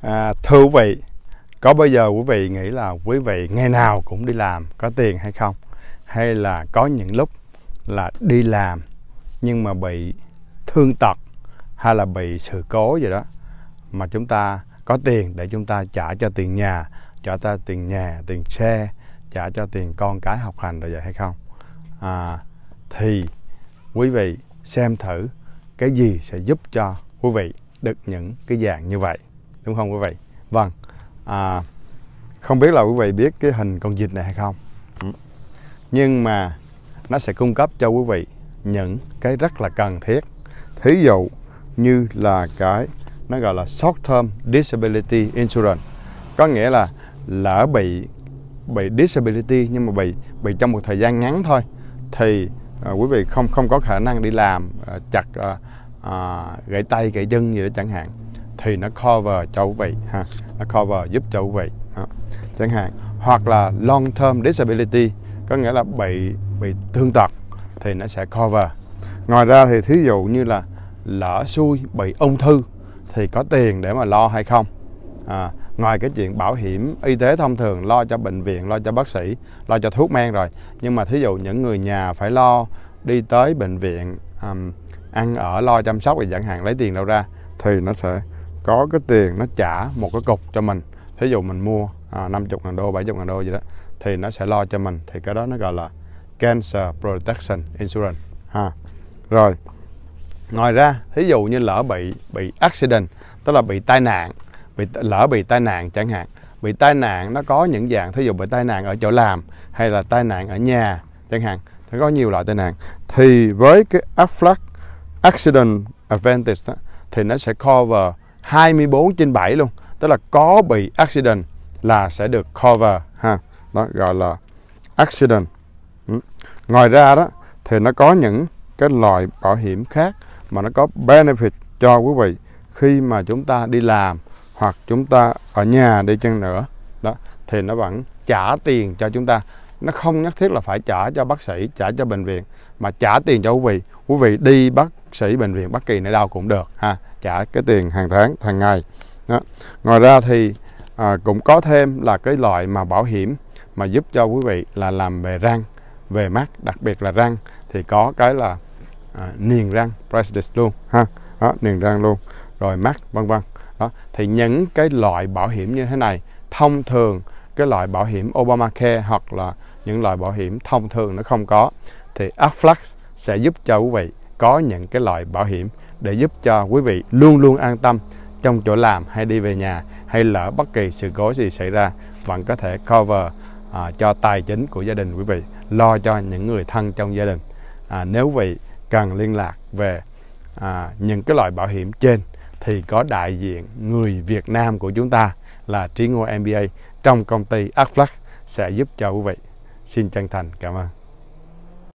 à, thưa quý vị có bao giờ quý vị nghĩ là quý vị ngày nào cũng đi làm có tiền hay không hay là có những lúc là đi làm nhưng mà bị thương tật hay là bị sự cố gì đó mà chúng ta có tiền để chúng ta trả cho tiền nhà trả cho tiền nhà tiền xe trả cho tiền con cái học hành rồi vậy hay không à, thì quý vị xem thử cái gì sẽ giúp cho quý vị được những cái dạng như vậy đúng không quý vị vâng à, không biết là quý vị biết cái hình con vịt này hay không ừ. nhưng mà nó sẽ cung cấp cho quý vị những cái rất là cần thiết thí dụ như là cái nó gọi là short term disability insurance có nghĩa là lỡ bị bị disability nhưng mà bị bị trong một thời gian ngắn thôi thì à, quý vị không không có khả năng đi làm à, chặt à, à, gãy tay gãy chân gì đó chẳng hạn thì nó cover cho quý vị ha nó cover giúp cho quý vị ha. chẳng hạn hoặc là long term disability có nghĩa là bị bị thương tật thì nó sẽ cover ngoài ra thì thí dụ như là lỡ xui bị ung thư thì có tiền để mà lo hay không à, ngoài cái chuyện bảo hiểm y tế thông thường lo cho bệnh viện lo cho bác sĩ lo cho thuốc men rồi nhưng mà thí dụ những người nhà phải lo đi tới bệnh viện um, ăn ở lo chăm sóc thì chẳng hạn lấy tiền đâu ra thì nó sẽ có cái tiền nó trả một cái cục cho mình thí dụ mình mua à, 50 ngàn đô 70 ngàn đô gì đó thì nó sẽ lo cho mình thì cái đó nó gọi là cancer protection insurance ha rồi ngoài ra thí dụ như lỡ bị bị accident tức là bị tai nạn bị lỡ bị tai nạn chẳng hạn bị tai nạn nó có những dạng thí dụ bị tai nạn ở chỗ làm hay là tai nạn ở nhà chẳng hạn thì có nhiều loại tai nạn thì với cái Aflac accident advantage đó, thì nó sẽ cover 24 trên 7 luôn tức là có bị accident là sẽ được cover ha đó gọi là accident ừ. ngoài ra đó thì nó có những cái loại bảo hiểm khác mà nó có benefit cho quý vị khi mà chúng ta đi làm hoặc chúng ta ở nhà đi chăng nữa đó thì nó vẫn trả tiền cho chúng ta nó không nhất thiết là phải trả cho bác sĩ trả cho bệnh viện mà trả tiền cho quý vị quý vị đi bác sĩ bệnh viện bất kỳ nơi đâu cũng được ha trả cái tiền hàng tháng hàng ngày đó. ngoài ra thì à, cũng có thêm là cái loại mà bảo hiểm mà giúp cho quý vị là làm về răng về mắt đặc biệt là răng thì có cái là à, niềng răng practice luôn ha đó, niềng răng luôn rồi mắt vân vân đó thì những cái loại bảo hiểm như thế này thông thường cái loại bảo hiểm Obamacare hoặc là những loại bảo hiểm thông thường nó không có thì Artflex sẽ giúp cho quý vị có những cái loại bảo hiểm để giúp cho quý vị luôn luôn an tâm trong chỗ làm hay đi về nhà hay lỡ bất kỳ sự cố gì xảy ra vẫn có thể cover à, cho tài chính của gia đình quý vị lo cho những người thân trong gia đình à, nếu vị cần liên lạc về à, những cái loại bảo hiểm trên thì có đại diện người Việt Nam của chúng ta là Trí Ngô MBA trong công ty Artflex sẽ giúp cho quý vị Xin chân thành cảm ơn.